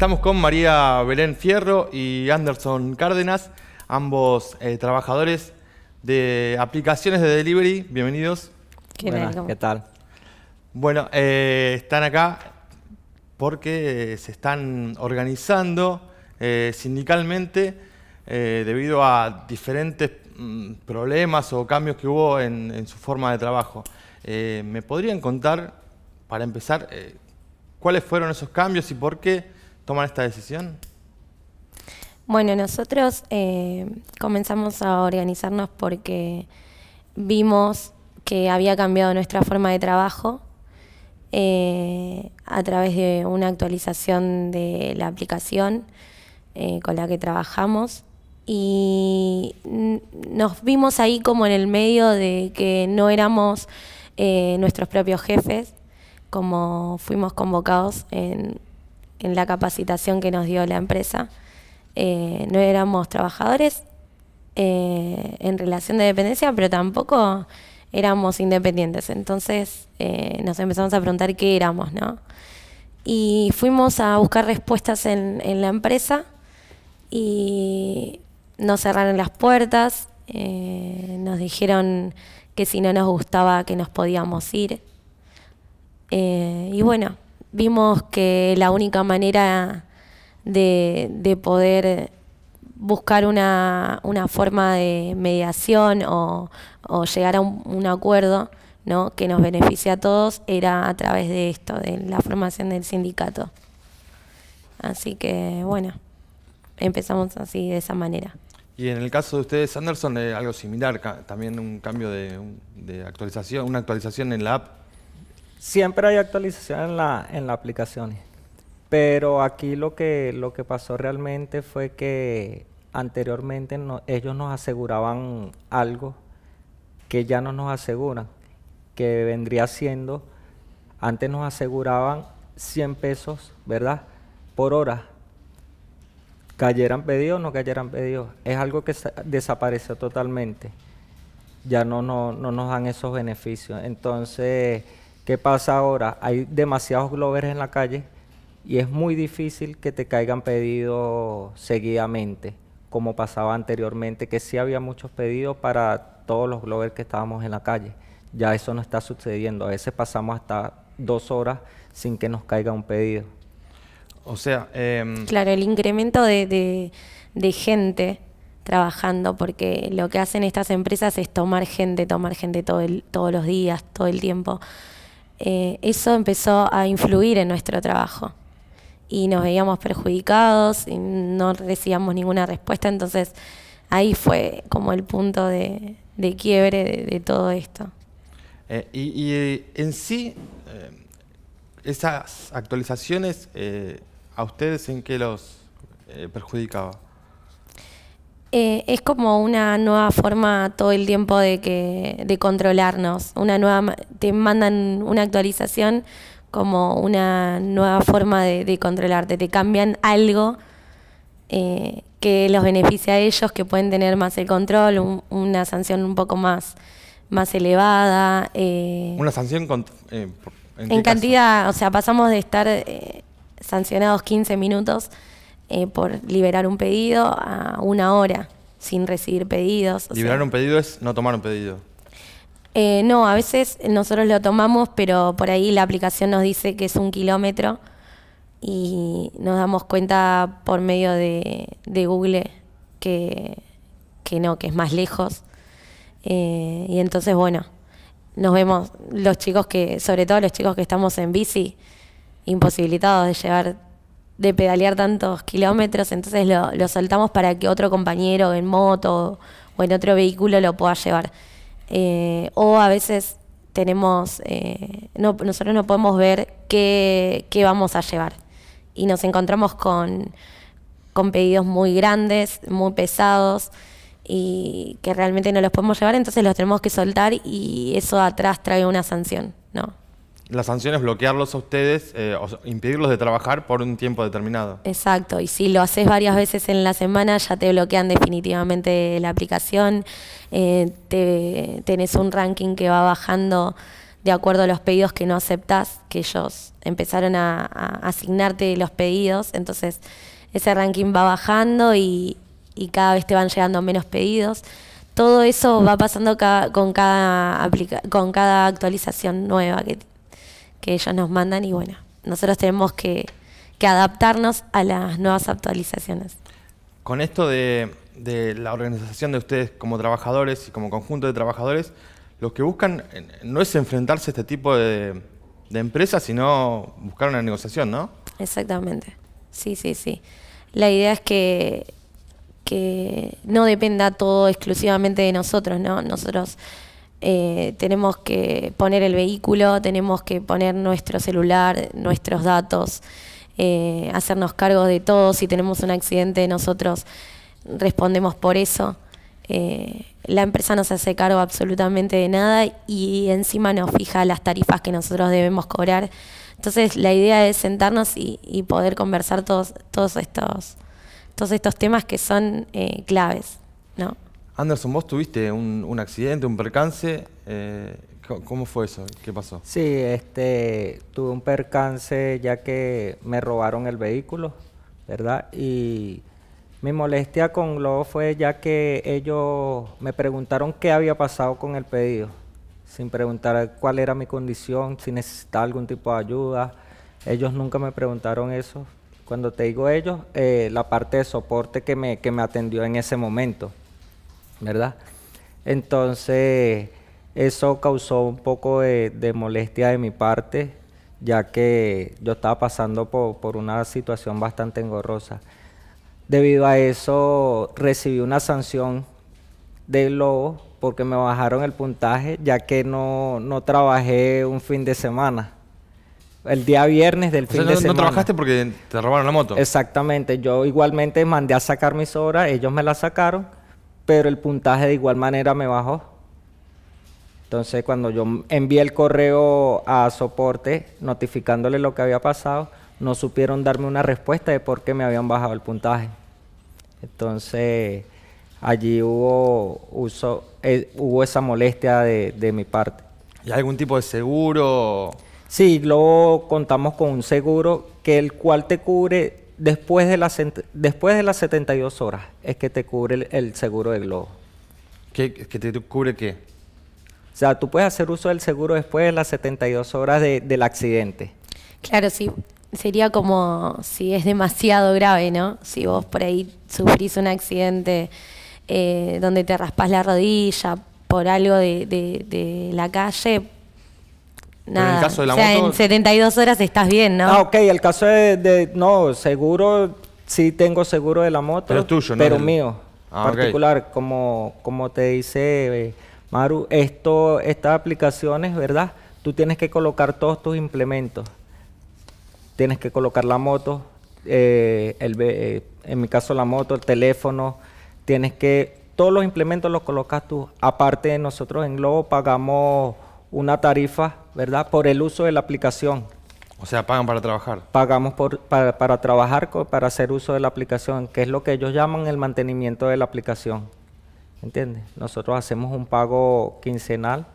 Estamos con María Belén Fierro y Anderson Cárdenas, ambos eh, trabajadores de aplicaciones de delivery. Bienvenidos. ¿Qué, tal? Bueno, eh, están acá porque se están organizando eh, sindicalmente debido a diferentes mm, problemas o cambios que hubo en su forma de trabajo. ¿Me podrían contar, para empezar, cuáles fueron esos cambios y por qué tomar esta decisión? Bueno, nosotros eh, comenzamos a organizarnos porque vimos que había cambiado nuestra forma de trabajo eh, a través de una actualización de la aplicación eh, con la que trabajamos y nos vimos ahí como en el medio de que no éramos nuestros propios jefes, como fuimos convocados en en la capacitación que nos dio la empresa. Eh, no éramos trabajadores eh, en relación de dependencia, pero tampoco éramos independientes. Entonces eh, nos empezamos a preguntar qué éramos, ¿no? Y fuimos a buscar respuestas en, en la empresa y nos cerraron las puertas, nos dijeron que si no nos gustaba que nos podíamos ir. y bueno, vimos que la única manera de, poder buscar una, forma de mediación o, llegar a un, acuerdo ¿no? que nos beneficie a todos era a través de esto, de la formación del sindicato. Así que bueno, empezamos así de esa manera. Y en el caso de ustedes, Anderson, eh, algo similar, también un cambio de, de actualización, una actualización en la app. Siempre hay actualización en la, en aplicación, pero aquí lo que, lo que pasó realmente fue que anteriormente ellos nos aseguraban algo que ya no nos aseguran, que vendría siendo, antes nos aseguraban 100 pesos, ¿verdad? Por hora. Cayeran pedidos o no cayeran pedidos. Es algo que desapareció totalmente. Ya no, no, no nos dan esos beneficios. Entonces ¿Qué pasa ahora? Hay demasiados bloggers en la calle y es muy difícil que te caigan pedidos seguidamente, como pasaba anteriormente, que sí había muchos pedidos para todos los bloggers que estábamos en la calle. Ya eso no está sucediendo. A veces pasamos hasta dos horas sin que nos caiga un pedido. O sea... Em, claro, el incremento de, gente trabajando, porque lo que hacen estas empresas es tomar gente, tomar gente todo todos los días, todo el tiempo. Eh, eso empezó a influir en nuestro trabajo y nos veíamos perjudicados y no recibíamos ninguna respuesta, entonces ahí fue como el punto de, quiebre de, todo esto. Eh, y, eh, en sí, esas actualizaciones, ¿a ustedes en qué los perjudicaba? Eh, es como una nueva forma todo el tiempo de, que, de controlarnos. Una nueva, te mandan una actualización como una nueva forma de, controlarte. Te cambian algo eh, que los beneficia a ellos, que pueden tener más el control, una sanción un poco más, más elevada. Eh. una sanción en cantidad, o sea, pasamos de estar sancionados 15 minutos eh, por liberar un pedido a una hora sin recibir pedidos. Liberar un pedido es no tomar un pedido. Eh, no, a veces nosotros lo tomamos, pero por ahí la aplicación nos dice que es un kilómetro y nos damos cuenta por medio de, Google que, no, que es más lejos. Eh, y entonces, bueno, nos vemos los chicos que, sobre todo los chicos que estamos en bici, imposibilitados de llevar de pedalear tantos kilómetros, entonces lo, soltamos para que otro compañero en moto o en otro vehículo lo pueda llevar. Eh, o a veces tenemos, eh, nosotros no podemos ver qué, vamos a llevar. Y nos encontramos con, con pedidos muy grandes, muy pesados y que realmente no los podemos llevar, entonces los tenemos que soltar y eso atrás trae una sanción, ¿no? la sanción es bloquearlos a ustedes, eh, o impedirlos de trabajar por un tiempo determinado. Exacto, y si lo haces varias veces en la semana, ya te bloquean definitivamente la aplicación, eh, te, tenés un ranking que va bajando de acuerdo a los pedidos que no aceptas, que ellos empezaron a, asignarte los pedidos, entonces ese ranking va bajando y, cada vez te van llegando menos pedidos todo eso va pasando con, cada con cada actualización nueva que, que ellos nos mandan y bueno, nosotros tenemos que, adaptarnos a las nuevas actualizaciones. Con esto de, la organización de ustedes como trabajadores y como conjunto de trabajadores, lo que buscan eh, no es enfrentarse a este tipo de, empresas, sino buscar una negociación, ¿no? Exactamente. Sí, sí, sí. La idea es que, que no dependa todo exclusivamente de nosotros, ¿no? Nosotros eh, tenemos que poner el vehículo, tenemos que poner nuestro celular, nuestros datos, eh, hacernos cargo de todo. Si tenemos un accidente, nosotros respondemos por eso. Eh, la empresa no se hace cargo absolutamente de nada y encima nos fija las tarifas que nosotros debemos cobrar. Entonces la idea es sentarnos y, poder conversar todos, todos, estos, todos estos temas que son claves. ¿no? Anderson, vos tuviste un, accidente, un percance. Eh, ¿Cómo fue eso? ¿Qué pasó? Sí, este, tuve un percance ya que me robaron el vehículo, ¿verdad? Y mi molestia con Globo fue ya que ellos me preguntaron qué había pasado con el pedido, sin preguntar cuál era mi condición, si necesitaba algún tipo de ayuda. Ellos nunca me preguntaron eso. Cuando te digo ellos, eh, la parte de soporte que que me atendió en ese momento. ¿verdad? Entonces, eso causó un poco de, molestia de mi parte, ya que yo estaba pasando por, por una situación bastante engorrosa. Debido a eso, recibí una sanción de lobo porque me bajaron el puntaje, ya que no, no trabajé un fin de semana. El día viernes del fin de semana. No trabajaste porque te robaron la moto. Exactamente. Yo igualmente mandé a sacar mis horas, ellos me las sacaron pero el puntaje de igual manera me bajó. Entonces, cuando yo envié el correo a soporte notificándole lo que había pasado, no supieron darme una respuesta de por qué me habían bajado el puntaje. Entonces, allí hubo, eh, esa molestia de, de, mi parte. ¿Y algún tipo de seguro? Sí, luego contamos con un seguro que el cual te cubre después de, las, después de las 72 horas es que te cubre el, seguro del globo. ¿Qué, ¿Que te cubre qué? O sea, tú puedes hacer uso del seguro después de las 72 horas del accidente. Claro, sí. Sería como si es demasiado grave, ¿no? Si vos por ahí sufrís un accidente eh, donde te raspas la rodilla por algo de la calle, en el caso de 72 horas estás bien, ¿no? Ah, ok, el caso de, no, seguro, sí tengo seguro de la moto. Pero tuyo, ¿no? Pero mío, En ah, particular, como, como te dice eh, Maru, esto, estas aplicaciones, ¿verdad? Tú tienes que colocar todos tus implementos. Tienes que colocar la moto, eh, el, eh, en mi caso la moto, el teléfono, tienes que, todos los implementos los colocas tú. Aparte de nosotros en Globo pagamos una tarifa, ¿verdad? Por el uso de la aplicación. O sea, pagan para trabajar. Pagamos por, para, trabajar, para hacer uso de la aplicación, que es lo que ellos llaman el mantenimiento de la aplicación. ¿Entiendes? Nosotros hacemos un pago quincenal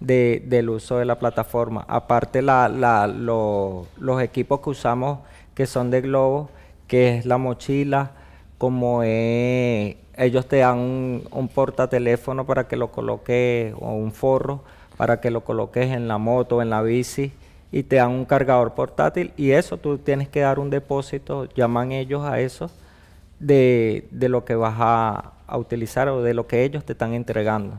del uso de la plataforma. Aparte, los equipos que usamos, que son de Globo, que es la mochila, como ellos te dan un, un portateléfono para que lo coloque o un forro para que lo coloques en la moto, en la bici y te dan un cargador portátil y eso tú tienes que dar un depósito, llaman ellos a eso de, lo que vas a, utilizar o de lo que ellos te están entregando.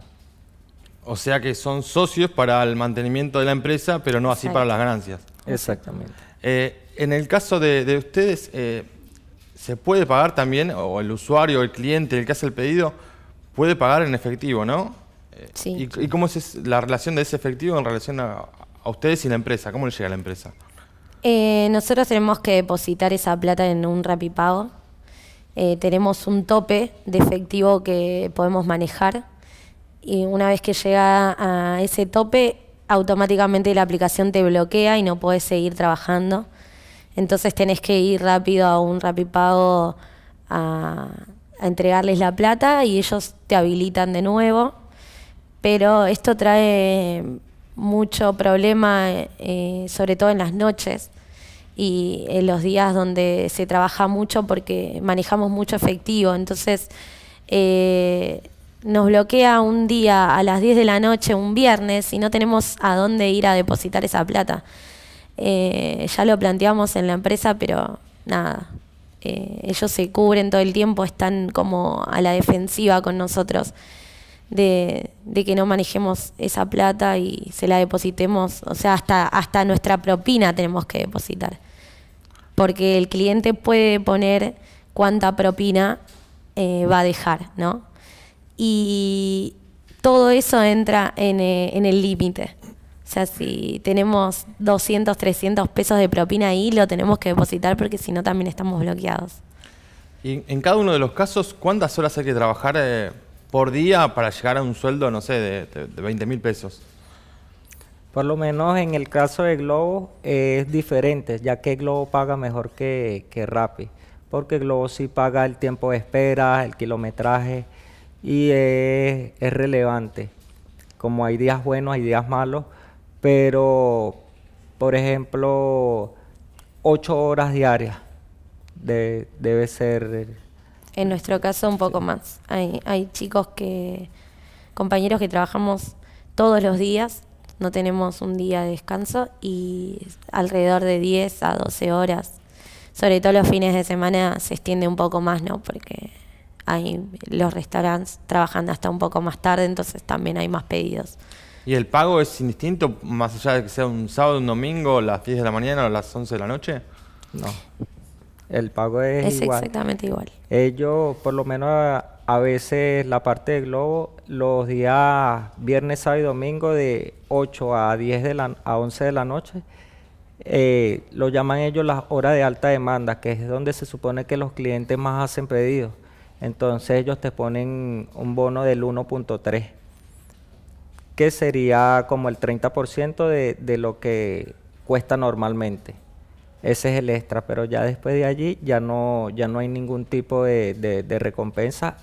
O sea que son socios para el mantenimiento de la empresa, pero no así para las ganancias. Exactamente. Eh, en el caso de, ustedes, eh, ¿se puede pagar también, o el usuario, el cliente, el que hace el pedido, puede pagar en efectivo, no? ¿Y, cómo es la relación de ese efectivo en relación a, ustedes y la empresa? ¿Cómo le llega a la empresa? Eh, nosotros tenemos que depositar esa plata en un rapipago. Eh, tenemos un tope de efectivo que podemos manejar. Y una vez que llega a ese tope, automáticamente la aplicación te bloquea y no puedes seguir trabajando. Entonces tenés que ir rápido a un rapipago a, a entregarles la plata y ellos te habilitan de nuevo pero esto trae mucho problema, eh, sobre todo en las noches y en los días donde se trabaja mucho porque manejamos mucho efectivo. Entonces, eh, nos bloquea un día a las 10 de la noche, un viernes, y no tenemos a dónde ir a depositar esa plata. Eh, ya lo planteamos en la empresa, pero nada, ellos se cubren todo el tiempo, están como a la defensiva con nosotros de, que no manejemos esa plata y se la depositemos, o sea, hasta, hasta nuestra propina tenemos que depositar. Porque el cliente puede poner cuánta propina eh, va a dejar, ¿no? Y todo eso entra en, eh, el límite. O sea, si tenemos 200, 300 pesos de propina ahí, lo tenemos que depositar porque si no también estamos bloqueados. Y en cada uno de los casos, ¿cuántas horas hay que trabajar eh, por día para llegar a un sueldo, no sé, de, 20 mil pesos? Por lo menos en el caso de Globo eh, es diferente, ya que Globo paga mejor que, que Rappi, porque Globo sí paga el tiempo de espera, el kilometraje, y es, relevante. Como hay días buenos, hay días malos, pero, por ejemplo, ocho horas diarias debe ser en nuestro caso un poco más. Hay, hay chicos que, compañeros que trabajamos todos los días, no tenemos un día de descanso y alrededor de 10 a 12 horas. Sobre todo los fines de semana se extiende un poco más, ¿no? Porque hay los restaurantes trabajando hasta un poco más tarde, entonces también hay más pedidos. ¿Y el pago es indistinto, más allá de que sea un sábado, un domingo, las 10 de la mañana o las 11 de la noche? No. El pago es, es exactamente igual. Ellos, por lo menos a, veces, la parte de Globo, los días viernes, sábado y domingo, de 8 a 10 de la, a 11 de la noche, eh, lo llaman ellos las horas de alta demanda, que es donde se supone que los clientes más hacen pedidos. Entonces ellos te ponen un bono del 1.3, que sería como el 30% de, de lo que cuesta normalmente. Ese es el extra, pero ya después de allí ya no, ya no hay ningún tipo de, de, recompensa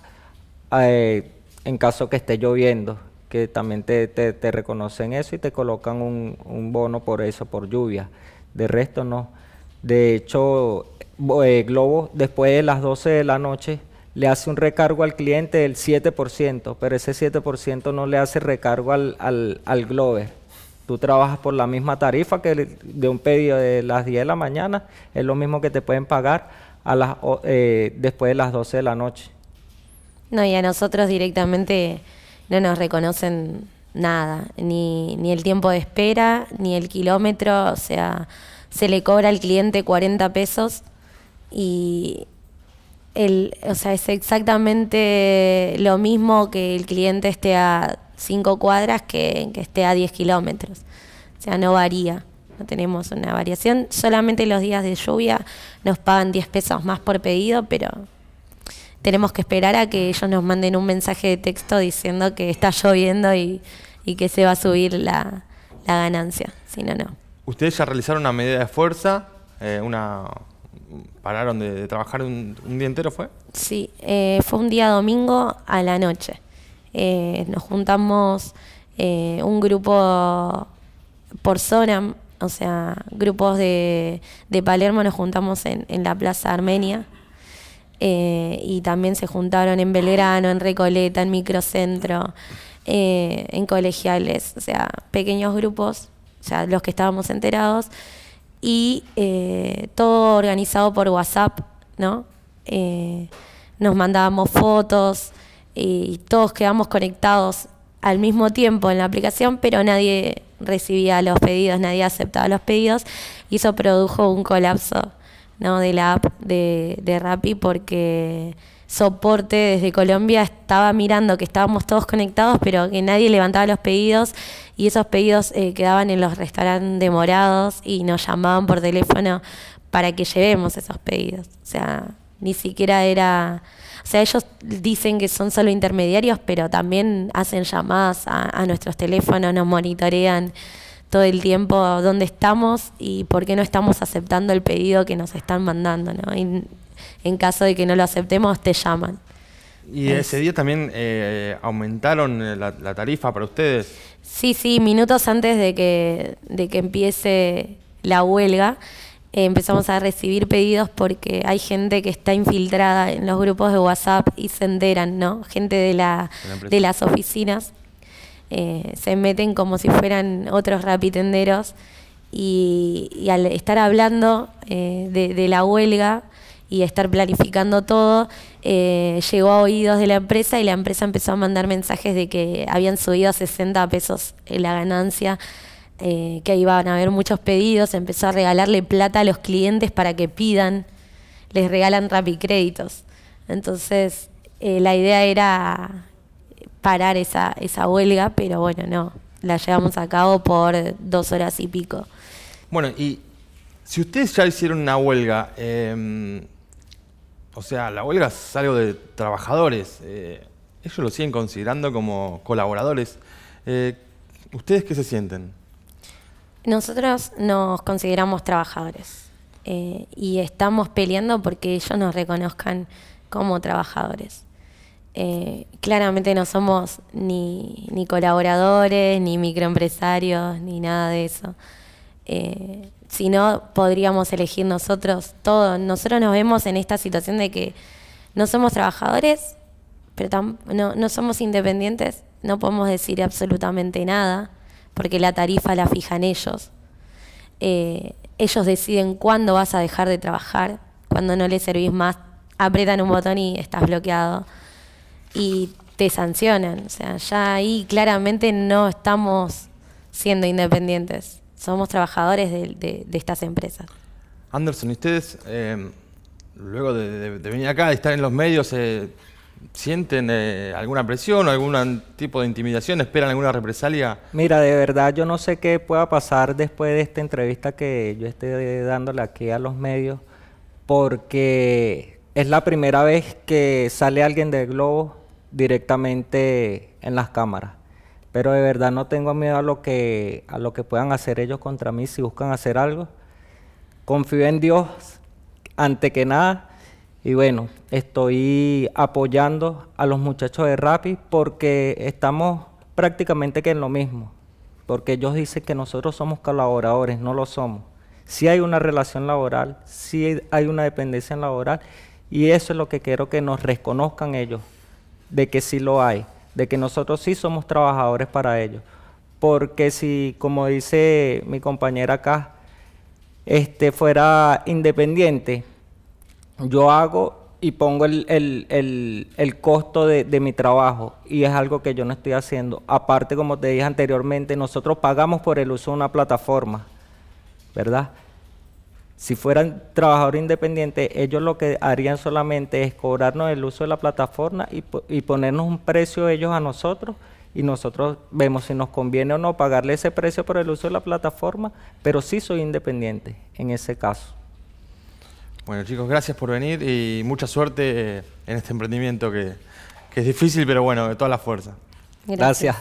eh, en caso que esté lloviendo, que también te, te, reconocen eso y te colocan un, un, bono por eso, por lluvia. De resto no. De hecho, eh, Globo después de las 12 de la noche le hace un recargo al cliente del 7%, pero ese 7% no le hace recargo al, al, al Glover. Tú trabajas por la misma tarifa que de un pedido de las 10 de la mañana, es lo mismo que te pueden pagar a las, eh, después de las 12 de la noche. No, y a nosotros directamente no nos reconocen nada, ni, ni el tiempo de espera, ni el kilómetro, o sea, se le cobra al cliente 40 pesos y el, o sea, es exactamente lo mismo que el cliente esté a cinco cuadras que, esté a 10 kilómetros. O sea, no varía, no tenemos una variación. Solamente los días de lluvia nos pagan 10 pesos más por pedido, pero tenemos que esperar a que ellos nos manden un mensaje de texto diciendo que está lloviendo y, que se va a subir la, ganancia, si no, no. Ustedes ya realizaron una medida de fuerza, eh, una pararon de, trabajar un, día entero, ¿fue? Sí, eh, fue un día domingo a la noche. Eh, nos juntamos eh, un grupo por zona, o sea, grupos de, de Palermo nos juntamos en, la Plaza Armenia. Eh, y también se juntaron en Belgrano, en Recoleta, en Microcentro, en colegiales, o sea, pequeños grupos, o sea, los que estábamos enterados, y todo organizado por WhatsApp, ¿no? nos mandábamos fotos, y todos quedamos conectados al mismo tiempo en la aplicación, pero nadie recibía los pedidos, nadie aceptaba los pedidos y eso produjo un colapso ¿no? de la app de, de Rappi porque soporte desde Colombia estaba mirando que estábamos todos conectados, pero que nadie levantaba los pedidos y esos pedidos eh, quedaban en los restaurantes demorados y nos llamaban por teléfono para que llevemos esos pedidos. O sea, ni siquiera era... O sea, ellos dicen que son solo intermediarios, pero también hacen llamadas a, nuestros teléfonos, nos monitorean todo el tiempo dónde estamos y por qué no estamos aceptando el pedido que nos están mandando. ¿no? Y en caso de que no lo aceptemos, te llaman. Y ese día también eh, aumentaron eh, la, tarifa para ustedes. Sí, sí, minutos antes de que, de que empiece la huelga. Eh, empezamos a recibir pedidos porque hay gente que está infiltrada en los grupos de WhatsApp y se enteran, ¿no? Gente de, de las oficinas eh, se meten como si fueran otros rapitenderos y, al estar hablando eh, de, la huelga y estar planificando todo, llegó a oídos de la empresa y la empresa empezó a mandar mensajes de que habían subido a 60 pesos la ganancia eh, que iban a haber muchos pedidos, empezó a regalarle plata a los clientes para que pidan, les regalan créditos Entonces, eh, la idea era parar esa, huelga, pero bueno, no, la llevamos a cabo por dos horas y pico. Bueno, y si ustedes ya hicieron una huelga, em, o sea, la huelga es algo de trabajadores, eh, ellos lo siguen considerando como colaboradores, ¿ustedes qué se sienten? Nosotros nos consideramos trabajadores eh, y estamos peleando porque ellos nos reconozcan como trabajadores. Eh, claramente no somos ni, colaboradores, ni microempresarios, ni nada de eso. Eh, si no, podríamos elegir nosotros todo. Nosotros nos vemos en esta situación de que no somos trabajadores, pero no somos independientes, no podemos decir absolutamente nada porque la tarifa la fijan ellos. Eh, ellos deciden cuándo vas a dejar de trabajar, cuando no les servís más, apretan un botón y estás bloqueado y te sancionan. O sea, ya ahí claramente no estamos siendo independientes, somos trabajadores de, estas empresas. Anderson, ¿y ustedes eh, luego de, venir acá, de estar en los medios, eh, ¿Sienten eh, alguna presión, o algún tipo de intimidación? ¿Esperan alguna represalia? Mira, de verdad yo no sé qué pueda pasar después de esta entrevista que yo esté dándole aquí a los medios, porque es la primera vez que sale alguien del globo directamente en las cámaras. Pero de verdad no tengo miedo a lo que, a lo que puedan hacer ellos contra mí si buscan hacer algo. Confío en Dios, ante que nada y bueno, estoy apoyando a los muchachos de RAPI porque estamos prácticamente que en lo mismo. Porque ellos dicen que nosotros somos colaboradores, no lo somos. Sí hay una relación laboral, sí hay una dependencia laboral y eso es lo que quiero que nos reconozcan ellos, de que sí lo hay, de que nosotros sí somos trabajadores para ellos. Porque si, como dice mi compañera acá, este fuera independiente, yo hago y pongo el, costo de, mi trabajo y es algo que yo no estoy haciendo. Aparte, como te dije anteriormente, nosotros pagamos por el uso de una plataforma, ¿verdad? Si fueran trabajadores independientes, ellos lo que harían solamente es cobrarnos el uso de la plataforma y, y ponernos un precio ellos a nosotros y nosotros vemos si nos conviene o no pagarle ese precio por el uso de la plataforma, pero sí soy independiente en ese caso. Bueno chicos, gracias por venir y mucha suerte eh, en este emprendimiento que, es difícil, pero bueno, de toda la fuerza. gracias.